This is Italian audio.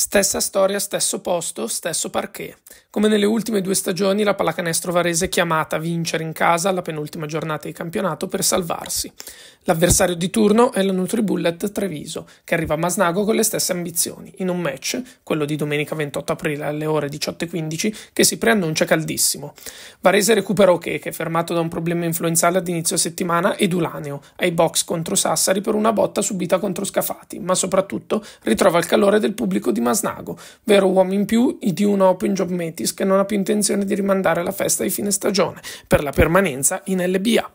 Stessa storia, stesso posto, stesso parquet. Come nelle ultime due stagioni, la pallacanestro varese è chiamata a vincere in casa alla penultima giornata di campionato per salvarsi. L'avversario di turno è la Nutribullet Treviso, che arriva a Masnago con le stesse ambizioni, in un match, quello di domenica 28 aprile alle ore 18.15, che si preannuncia caldissimo. Varese recupera Oche, che è fermato da un problema influenzale ad inizio settimana, ed Ulaneo, ai box contro Sassari per una botta subita contro Scafati, ma soprattutto ritrova il calore del pubblico di Masnago, vero uomo in più di un Open Job Metis che non ha più intenzione di rimandare la festa di fine stagione, per la permanenza in LBA.